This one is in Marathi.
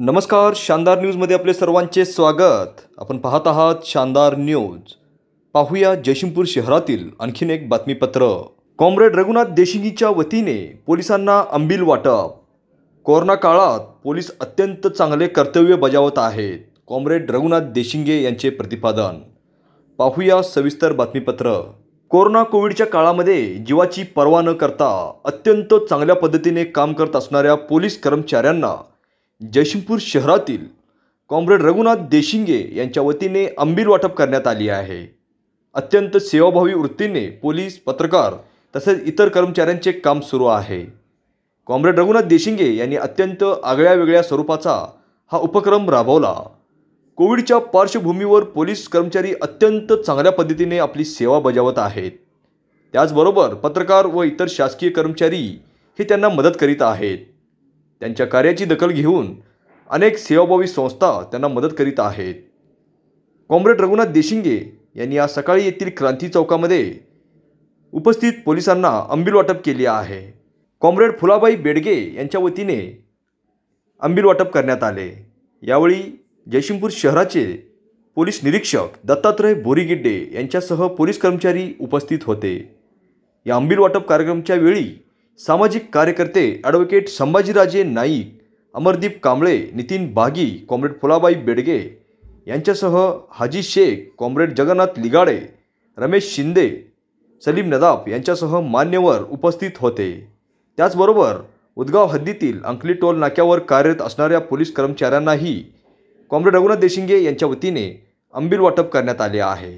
नमस्कार शानदार न्यूजमध्ये आपले सर्वांचे स्वागत आपण पाहत आहात शानदार न्यूज पाहूया जयसिंगपूर शहरातील आणखीन एक बातमीपत्र कॉम्रेड रघुनाथ देशिंगीच्या वतीने पोलिसांना अंबिल वाटप कोरोना काळात पोलीस अत्यंत चांगले कर्तव्य बजावत आहेत कॉम्रेड रघुनाथ देशिंगे यांचे प्रतिपादन पाहूया सविस्तर बातमीपत्र कोरोना कोविडच्या काळामध्ये जीवाची पर्वा न करता अत्यंत चांगल्या पद्धतीने काम करत असणाऱ्या पोलीस कर्मचाऱ्यांना जयशिंगपूर शहरातील कॉम्रेड रघुनाथ देशिंगे यांच्या वतीने अंबीर वाटप करण्यात आली आहे अत्यंत सेवाभावी वृत्तीने पोलीस पत्रकार तसेच इतर कर्मचाऱ्यांचे काम सुरू आहे कॉम्रेड रघुनाथ देशिंगे यांनी अत्यंत आगळ्या वेगळ्या स्वरूपाचा हा उपक्रम राबवला कोविडच्या पार्श्वभूमीवर पोलीस कर्मचारी अत्यंत चांगल्या पद्धतीने आपली सेवा बजावत आहेत त्याचबरोबर पत्रकार व इतर शासकीय कर्मचारी हे त्यांना मदत करीत आहेत त्यांच्या कार्याची दखल घेऊन अनेक सेवाभावी संस्था त्यांना मदत करीत आहेत कॉम्रेड रघुनाथ देशिंगे यांनी आज सकाळी येथील क्रांती चौकामध्ये उपस्थित पोलिसांना अंबिल वाटप केले आहे कॉम्रेड फुलाबाई बेडगे यांच्या वतीने अंबिल वाटप करण्यात आले यावेळी जयसिंगपूर शहराचे पोलीस निरीक्षक दत्तात्रय बोरीगिड्डे यांच्यासह पोलीस कर्मचारी उपस्थित होते या अंबिल वाटप कार्यक्रमच्या वेळी सामाजिक कार्यकर्ते ॲडव्होकेट संभाजीराजे नाईक अमरदीप कांबळे नितीन बागी कॉम्रेड फुलाबाई बेडगे यांच्यासह हाजी शेख कॉम्रेड जगन्नाथ लिगाडे रमेश शिंदे सलीम नदाफ यांच्यासह मान्यवर उपस्थित होते त्याचबरोबर उदगाव हद्दीतील अंकली टोल नाक्यावर कार्यरत असणाऱ्या पोलीस कर्मचाऱ्यांनाही कॉम्रेड रघुनाथ देशिंगे यांच्या वतीने अंबिल वाटप करण्यात आले आहे